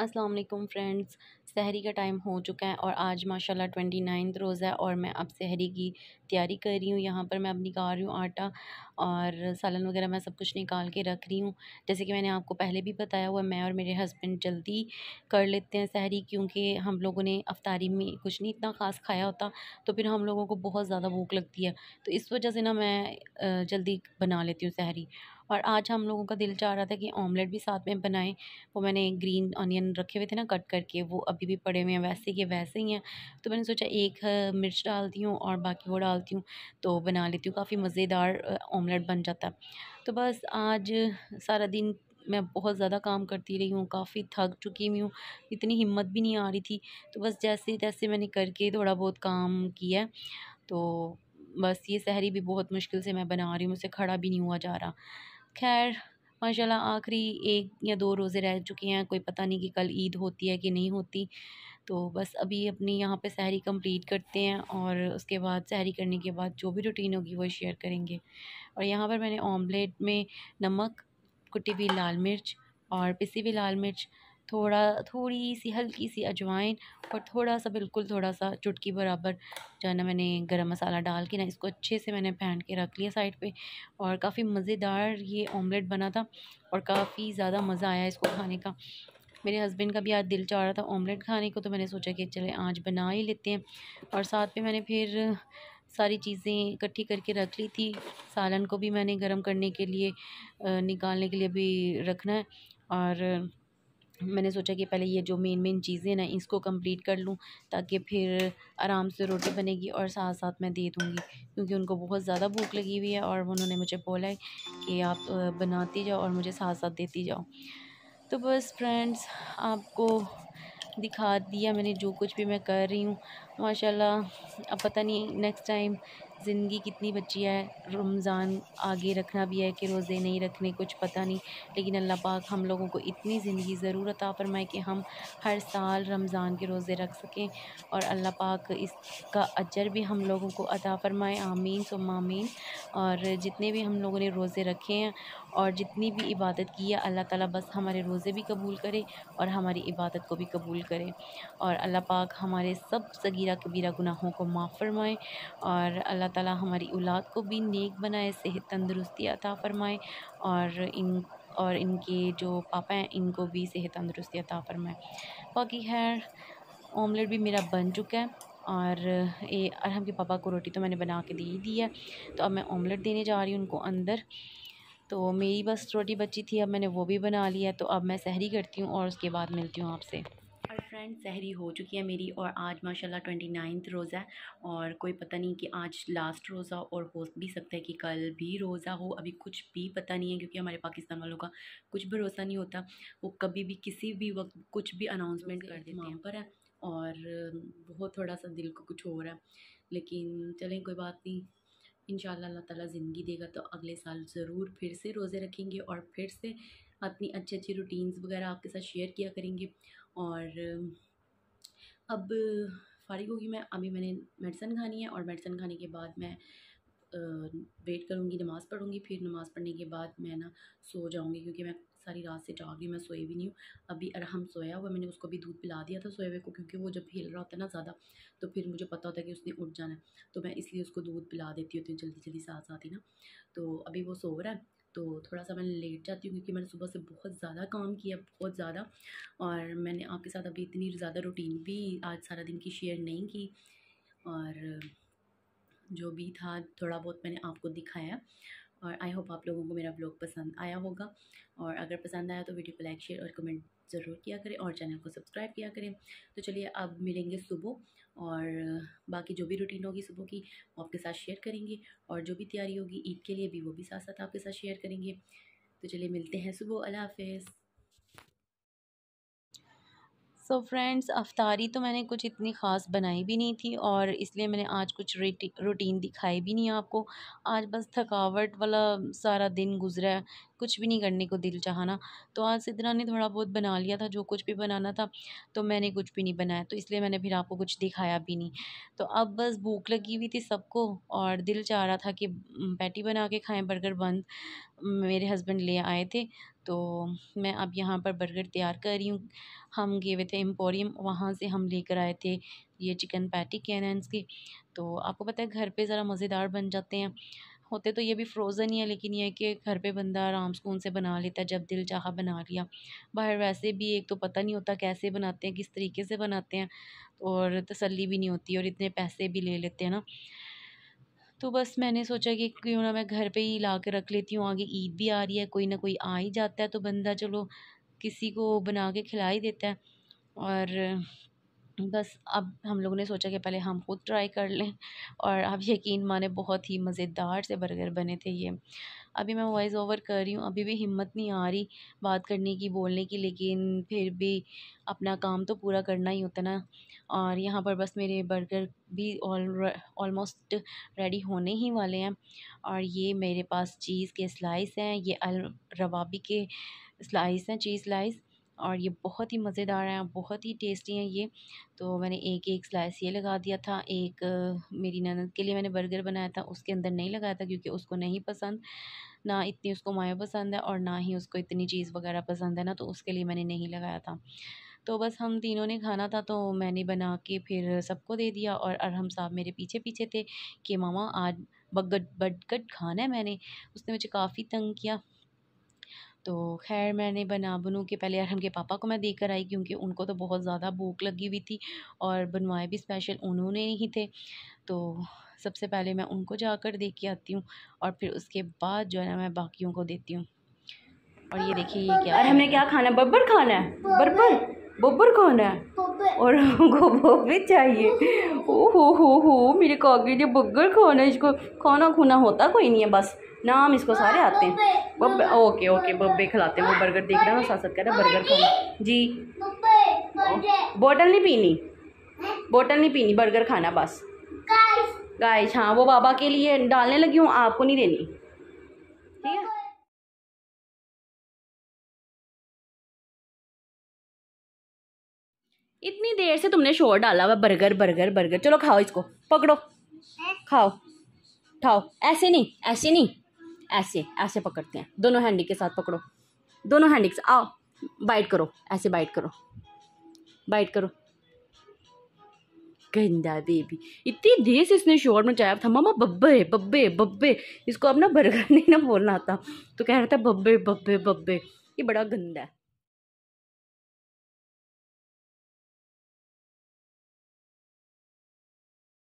अस्सलाम वालेकुम फ्रेंड्स सहरी का टाइम हो चुका है और आज माशाल्लाह ट्वेंटी नाइन्थ रोज़ है और मैं अब सहरी की तैयारी कर रही हूँ यहाँ पर मैं अब निकाल रही हूँ आटा और सालन वगैरह मैं सब कुछ निकाल के रख रही हूँ जैसे कि मैंने आपको पहले भी बताया हुआ मैं और मेरे हस्बैंड जल्दी कर लेते हैं सहरी क्योंकि हम लोगों ने अफ्तारी में कुछ नहीं इतना ख़ास खाया होता तो फिर हम लोगों को बहुत ज़्यादा भूख लगती है तो इस वजह से ना मैं जल्दी बना लेती हूँ सहरी और आज हम लोगों का दिल चाह रहा था कि ऑमलेट भी साथ में बनाएं वो मैंने ग्रीन ऑनियन रखे हुए थे ना कट करके वो अभी भी पड़े हुए हैं वैसे के वैसे ही हैं तो मैंने सोचा एक मिर्च डालती हूँ और बाकी वो डालती हूँ तो बना लेती हूँ काफ़ी मज़ेदार ऑमलेट बन जाता है तो बस आज सारा दिन मैं बहुत ज़्यादा काम करती रही हूँ काफ़ी थक चुकी हुई हूँ इतनी हिम्मत भी नहीं आ रही थी तो बस जैसे तैसे मैंने करके थोड़ा बहुत काम किया तो बस ये सहरी भी बहुत मुश्किल से मैं बना रही हूँ मुझसे खड़ा भी नहीं हुआ जा रहा खैर माशाल्लाह आखिरी एक या दो रोज़े रह चुके हैं कोई पता नहीं कि कल ईद होती है कि नहीं होती तो बस अभी अपनी यहाँ पे सहरी कंप्लीट करते हैं और उसके बाद सहरी करने के बाद जो भी रूटीन होगी वो शेयर करेंगे और यहाँ पर मैंने ऑमलेट में नमक कुटी हुई लाल मिर्च और पिसी हुई लाल मिर्च थोड़ा थोड़ी सी हल्की सी अजवाइन और थोड़ा सा बिल्कुल थोड़ा सा चुटकी बराबर जो है ना मैंने गरम मसाला डाल के ना इसको अच्छे से मैंने फैन के रख लिया साइड पे और काफ़ी मज़ेदार ये ऑमलेट बना था और काफ़ी ज़्यादा मज़ा आया इसको खाने का मेरे हस्बैंड का भी आज दिल चाह रहा था ऑमलेट खाने को तो मैंने सोचा कि चले आज बना ही लेते हैं और साथ में मैंने फिर सारी चीज़ें इकट्ठी करके रख ली थी सालन को भी मैंने गर्म करने के लिए निकालने के लिए भी रखना है और मैंने सोचा कि पहले ये जो मेन मेन चीज़ें ना इसको कंप्लीट कर लूँ ताकि फिर आराम से रोटी बनेगी और साथ साथ मैं दे दूँगी क्योंकि उनको बहुत ज़्यादा भूख लगी हुई है और उन्होंने मुझे बोला है कि आप बनाती जाओ और मुझे साथ साथ देती जाओ तो बस फ्रेंड्स आपको दिखा दिया मैंने जो कुछ भी मैं कर रही हूँ माशाल्लाह अब पता नहीं नेक्स्ट टाइम ज़िंदगी कितनी बची है रमज़ान आगे रखना भी है कि रोज़े नहीं रखने कुछ पता नहीं लेकिन अल्लाह पाक हम लोगों को इतनी ज़िंदगी ज़रूर अता फरमाए कि हम हर साल रमज़ान के रोज़े रख सकें और अल्लाह पाक इसका अजर भी हम लोगों को अता फरमाए आमीन सो मामीन और जितने भी हम लोगों ने रोज़े रखे हैं और जितनी भी इबादत की है अल्लाह ताला बस हमारे रोज़े भी कबूल करे और हमारी इबादत को भी कबूल करे और अल्लाह पाक हमारे सब सगीरा कबीरा गुनाहों को माफ़ फरमाए और अल्लाह ताला हमारी औलाद को भी नेक बनाए सेहत तंदरुस्ती अता फ़रमाए और इन और इनके जो पापा हैं इनको भी सेहत तंदरुस्ती अता फ़रमाए बाकी खैर ऑमलेट भी मेरा बन चुका है और ये अरहम के पापा को रोटी तो मैंने बना के दे ही दी है तो अब मैं ऑमलेट देने जा रही हूँ उनको अंदर तो मेरी बस रोटी बची थी अब मैंने वो भी बना लिया तो अब मैं सहरी करती हूँ और उसके बाद मिलती हूँ आपसे फ्रेंड सहरी हो चुकी है मेरी और आज माशाल्लाह ट्वेंटी नाइन्थ रोज़ा है और कोई पता नहीं कि आज लास्ट रोज़ा और हो भी सकता है कि कल भी रोज़ा हो अभी कुछ भी पता नहीं है क्योंकि हमारे पाकिस्तान वालों का कुछ भरोसा नहीं होता वो कभी भी किसी भी वक्त कुछ भी अनाउंसमेंट कर देते हैं पर है और बहुत थोड़ा सा दिल को कुछ हो रहा है लेकिन चलें कोई बात नहीं इन अल्लाह ताला ज़िंदगी देगा तो अगले साल ज़रूर फिर से रोज़े रखेंगे और फिर से अपनी अच्छी अच्छी रूटीन्स वगैरह आपके साथ शेयर किया करेंगे और अब फारिग होगी मैं अभी मैंने मेडिसन खानी है और मेडिसन खाने के बाद मैं वेट करूँगी नमाज़ पढ़ूँगी फिर नमाज़ पढ़ने के बाद मैं ना सो जाऊँगी क्योंकि मैं सारी रात से जाग रही मैं सोई भी नहीं हूँ अभी अरहम सोया हुआ मैंने उसको भी दूध पिला दिया था सोए हुए को क्योंकि वो जब हिल रहा होता है ना ज़्यादा तो फिर मुझे पता होता है कि उसने उठ जाना है तो मैं इसलिए उसको दूध पिला देती होती हूँ जल्दी जल्दी साथ साथ ही ना तो अभी वो सो रहा है तो थोड़ा सा मैं लेट जाती हूँ क्योंकि मैंने सुबह से बहुत ज़्यादा काम किया बहुत ज़्यादा और मैंने आपके साथ अभी इतनी ज़्यादा रूटीन भी आज सारा दिन की शेयर नहीं की और जो भी था थोड़ा बहुत मैंने आपको दिखाया और आई होप आप लोगों को मेरा ब्लॉग पसंद आया होगा और अगर पसंद आया तो वीडियो को लाइक शेयर और कमेंट ज़रूर किया करें और चैनल को सब्सक्राइब किया करें तो चलिए अब मिलेंगे सुबह और बाकी जो भी रूटीन होगी सुबह की वो आपके साथ शेयर करेंगे और जो भी तैयारी होगी ईद के लिए भी वो भी साथ साथ आपके साथ शेयर करेंगे तो चलिए मिलते हैं सुबह अल्लाह हाफिज़ सो फ्रेंड्स अफ्तारी तो मैंने कुछ इतनी ख़ास बनाई भी नहीं थी और इसलिए मैंने आज कुछ रूटीन दिखाई भी नहीं आपको आज बस थकावट वाला सारा दिन गुजरा कुछ भी नहीं करने को दिल चाहना तो आज सिद्धरा ने थोड़ा बहुत बना लिया था जो कुछ भी बनाना था तो मैंने कुछ भी नहीं बनाया तो इसलिए मैंने फिर आपको कुछ दिखाया भी नहीं तो अब बस भूख लगी हुई थी सबको और दिल चाह रहा था कि पैटी बना के खाएँ बर्गर बंद मेरे हस्बैंड ले आए थे तो मैं अब यहाँ पर बर्गर तैयार कर रही हूँ हम गए हुए थे एम्पोरियम वहाँ से हम लेकर आए थे ये चिकन पैटी कैन की तो आपको पता है घर पे ज़रा मज़ेदार बन जाते हैं होते तो ये भी फ्रोज़न ही है लेकिन यह कि घर पे बंदा आराम सुकून से बना लेता है जब दिल चाहा बना लिया बाहर वैसे भी एक तो पता नहीं होता कैसे बनाते हैं किस तरीके से बनाते हैं और तसली भी नहीं होती और इतने पैसे भी ले लेते हैं ना तो बस मैंने सोचा कि क्यों ना मैं घर पे ही ला कर रख लेती हूँ आगे ईद भी आ रही है कोई ना कोई आ ही जाता है तो बंदा चलो किसी को बना के खिला ही देता है और बस अब हम लोगों ने सोचा कि पहले हम खुद ट्राई कर लें और आप यकीन माने बहुत ही मज़ेदार से बर्गर बने थे ये अभी मैं वॉइस ओवर कर रही हूँ अभी भी हिम्मत नहीं आ रही बात करने की बोलने की लेकिन फिर भी अपना काम तो पूरा करना ही होता ना और यहाँ पर बस मेरे बर्गर भी ऑल ऑलमोस्ट रेडी होने ही वाले हैं और ये मेरे पास चीज़ के स्लाइस हैं ये अल रवाबी के स्लाइस हैं चीज़ स्लाइस और ये बहुत ही मज़ेदार हैं बहुत ही टेस्टी हैं ये तो मैंने एक एक स्लाइस ये लगा दिया था एक मेरी ननद के लिए मैंने बर्गर बनाया था उसके अंदर नहीं लगाया था क्योंकि उसको नहीं पसंद ना इतनी उसको माया पसंद है और ना ही उसको इतनी चीज़ वगैरह पसंद है ना तो उसके लिए मैंने नहीं लगाया था तो बस हम तीनों ने खाना था तो मैंने बना के फिर सबको दे दिया और अरहम साहब मेरे पीछे पीछे थे कि मामा आज बगट बटगट खाना है मैंने उसने मुझे काफ़ी तंग किया तो खैर मैंने बना बनू के पहले अरहम के पापा को मैं देकर आई क्योंकि उनको तो बहुत ज़्यादा भूख लगी हुई थी और बनवाए भी स्पेशल उन्होंने ही थे तो सबसे पहले मैं उनको जाकर दे के आती हूँ और फिर उसके बाद जो है ना मैं बाकियों को देती हूँ और ये देखिए ये क्या अरहम हमने क्या खाना है बब्बर खाना है बर्बर बब्बर खाना है और उनको बब्बे चाहिए ओ हो हो हो मेरे कागज ने खाना है इसको खाना खुना होता कोई नहीं है बस नाम इसको सारे आते हैं बब्बे ओके ओके बब्बे खिलाते हैं वो बर्गर देख रहे हैं साथ साथ कह रहे बर्गर खाना जी बोतल नहीं पीनी बोतल नहीं पीनी बर्गर खाना बस गाय हाँ वो बाबा के लिए डालने लगी हूँ आपको नहीं देनी ठीक है इतनी देर से तुमने शोर डाला हुआ बर्गर बर्गर बर्गर चलो खाओ इसको पकड़ो खाओ खाओ ऐसे नहीं ऐसे नहीं ऐसे ऐसे पकड़ते हैं दोनों हैंडी के साथ पकड़ो दोनों हैंडी के आओ बाइट करो ऐसे बाइट करो बाइट करो गंदा बेबी इतनी देर से इसने शोर मचाया था मामा बब्बे बब्बे बब्बे इसको अब ना बर्गर नहीं ना बोलना आता तो कह रहा था बब्बे बब्बे बब्बे ये बड़ा गंदा है